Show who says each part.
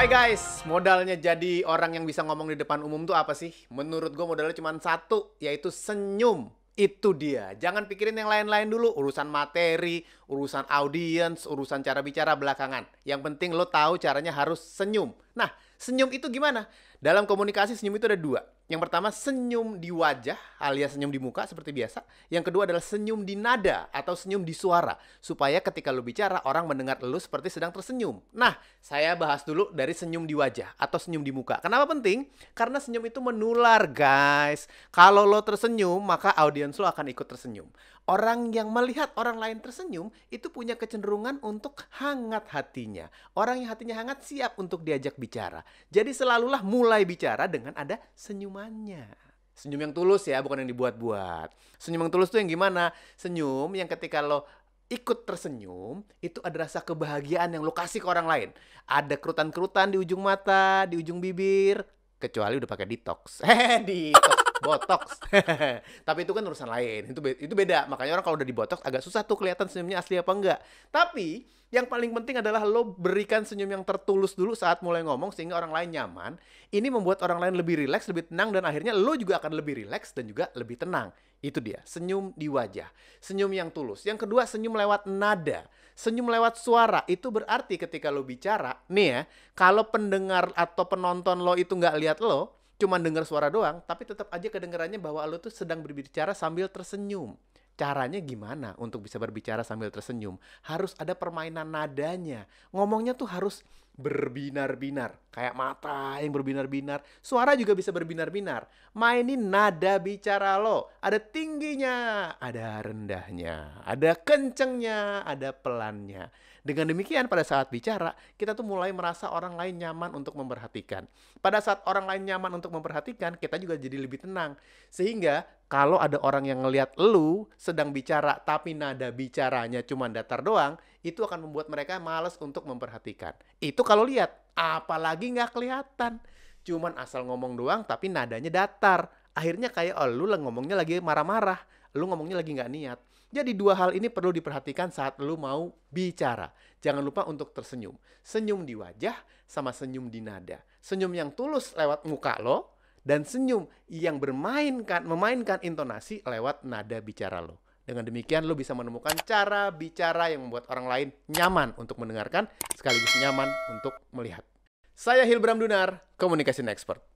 Speaker 1: Hai guys, modalnya jadi orang yang bisa ngomong di depan umum tuh apa sih? Menurut gue modalnya cuma satu, yaitu senyum. Itu dia. Jangan pikirin yang lain-lain dulu. Urusan materi, urusan audiens, urusan cara bicara belakangan. Yang penting lo tahu caranya harus senyum. Nah, Senyum itu gimana? Dalam komunikasi senyum itu ada dua. Yang pertama senyum di wajah alias senyum di muka seperti biasa. Yang kedua adalah senyum di nada atau senyum di suara. Supaya ketika lu bicara orang mendengar lu seperti sedang tersenyum. Nah saya bahas dulu dari senyum di wajah atau senyum di muka. Kenapa penting? Karena senyum itu menular guys. Kalau lo tersenyum maka audiens lo akan ikut tersenyum. Orang yang melihat orang lain tersenyum itu punya kecenderungan untuk hangat hatinya. Orang yang hatinya hangat siap untuk diajak bicara. Jadi selalulah mulai bicara dengan ada senyumannya. Senyum yang tulus ya, bukan yang dibuat-buat. Senyum yang tulus tuh yang gimana? Senyum yang ketika lo ikut tersenyum itu ada rasa kebahagiaan yang lo kasih ke orang lain. Ada kerutan-kerutan di ujung mata, di ujung bibir, kecuali udah pakai detox. Hehe, detox botox. Tapi itu kan urusan lain. Itu itu beda. Makanya orang kalau udah di botox agak susah tuh kelihatan senyumnya asli apa enggak. Tapi yang paling penting adalah lo berikan senyum yang tertulus dulu saat mulai ngomong sehingga orang lain nyaman. Ini membuat orang lain lebih rileks, lebih tenang dan akhirnya lo juga akan lebih rileks dan juga lebih tenang. Itu dia, senyum di wajah. Senyum yang tulus. Yang kedua, senyum lewat nada. Senyum lewat suara. Itu berarti ketika lo bicara, nih ya, kalau pendengar atau penonton lo itu nggak lihat lo, cuma dengar suara doang, tapi tetap aja kedengarannya bahwa lo tuh sedang berbicara sambil tersenyum. Caranya gimana untuk bisa berbicara sambil tersenyum? Harus ada permainan nadanya. Ngomongnya tuh harus berbinar-binar. Kayak mata yang berbinar-binar. Suara juga bisa berbinar-binar. Mainin nada bicara lo. Ada tingginya, ada rendahnya, ada kencengnya, ada pelannya. Dengan demikian pada saat bicara, kita tuh mulai merasa orang lain nyaman untuk memperhatikan. Pada saat orang lain nyaman untuk memperhatikan, kita juga jadi lebih tenang. Sehingga kalau ada orang yang ngelihat lu sedang bicara tapi nada bicaranya cuma datar doang, itu akan membuat mereka males untuk memperhatikan. Itu kalau lihat, apalagi nggak kelihatan. Cuman asal ngomong doang tapi nadanya datar. Akhirnya kayak oh, lu ngomongnya lagi marah-marah, lu ngomongnya lagi nggak niat. Jadi dua hal ini perlu diperhatikan saat lu mau bicara. Jangan lupa untuk tersenyum. Senyum di wajah sama senyum di nada. Senyum yang tulus lewat muka lo dan senyum yang bermainkan memainkan intonasi lewat nada bicara lo. Dengan demikian, lo bisa menemukan cara bicara yang membuat orang lain nyaman untuk mendengarkan, sekaligus nyaman untuk melihat. Saya Hilbram Dunar, Communication Expert.